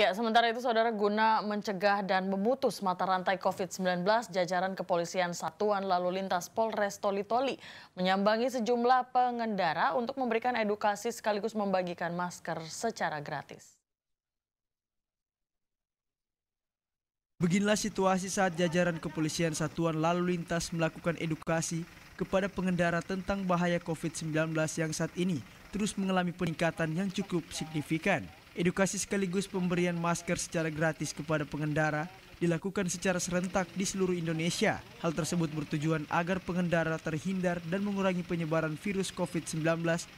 Ya, sementara itu saudara guna mencegah dan memutus mata rantai COVID-19, jajaran kepolisian Satuan Lalu Lintas Polres Toli-Toli menyambangi sejumlah pengendara untuk memberikan edukasi sekaligus membagikan masker secara gratis. Beginilah situasi saat jajaran kepolisian Satuan Lalu Lintas melakukan edukasi kepada pengendara tentang bahaya COVID-19 yang saat ini terus mengalami peningkatan yang cukup signifikan. Edukasi sekaligus pemberian masker secara gratis kepada pengendara dilakukan secara serentak di seluruh Indonesia. Hal tersebut bertujuan agar pengendara terhindar dan mengurangi penyebaran virus COVID-19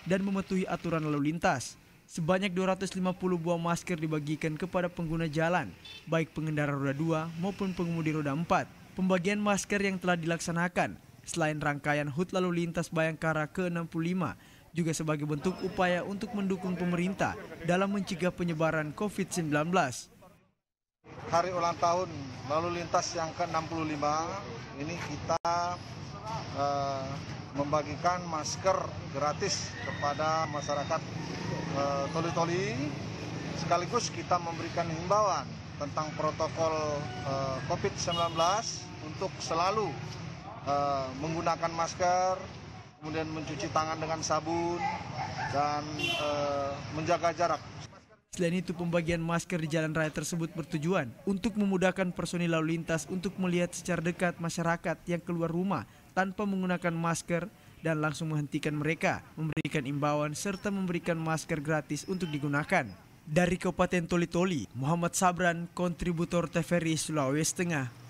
dan mematuhi aturan lalu lintas. Sebanyak 250 buah masker dibagikan kepada pengguna jalan, baik pengendara roda 2 maupun pengemudi roda 4. Pembagian masker yang telah dilaksanakan, selain rangkaian HUT Lalu Lintas Bayangkara ke-65, juga sebagai bentuk upaya untuk mendukung pemerintah dalam mencegah penyebaran COVID-19. Hari ulang tahun lalu lintas yang ke-65 ini kita uh, membagikan masker gratis kepada masyarakat eh, toli-toli sekaligus kita memberikan himbauan tentang protokol uh, eh, COVID-19 untuk selalu eh, menggunakan masker, kemudian mencuci tangan dengan sabun, dan e, menjaga jarak. Selain itu, pembagian masker di jalan raya tersebut bertujuan untuk memudahkan personil lalu lintas untuk melihat secara dekat masyarakat yang keluar rumah tanpa menggunakan masker dan langsung menghentikan mereka, memberikan imbauan serta memberikan masker gratis untuk digunakan. Dari Kabupaten Toli-Toli, Muhammad Sabran, kontributor TVRI Sulawesi Tengah,